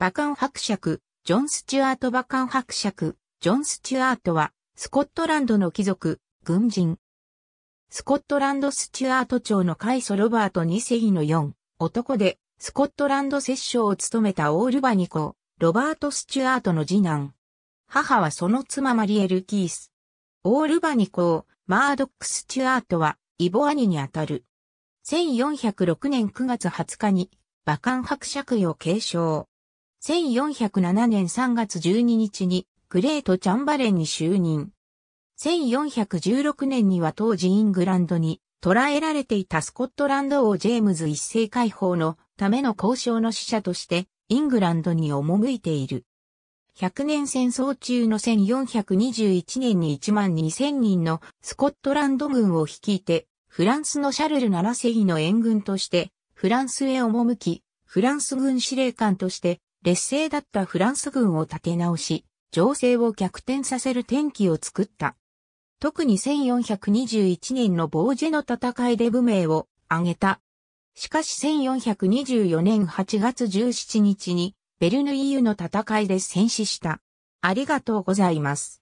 バカン伯爵、ジョン・スチュアート・バカン伯爵、ジョン・スチュアートは、スコットランドの貴族、軍人。スコットランド・スチュアート朝のカイソ・ロバート2世の4、男で、スコットランド摂政を務めたオールバニコ、ロバート・スチュアートの次男。母はその妻マリエル・キース。オールバニコ、マードック・スチュアートは、イボアニにあたる。1406年9月20日に、バカン伯爵位を継承。1407年3月12日にグレート・チャンバレンに就任。1416年には当時イングランドに捕らえられていたスコットランド王ジェームズ一世解放のための交渉の使者としてイングランドに赴いている。100年戦争中の1421年に1万2000人のスコットランド軍を率いてフランスのシャルル7世紀の援軍としてフランスへ赴き、フランス軍司令官として劣勢だったフランス軍を立て直し、情勢を逆転させる転機を作った。特に1421年のボージェの戦いで武名を挙げた。しかし1424年8月17日にベルヌイユの戦いで戦死した。ありがとうございます。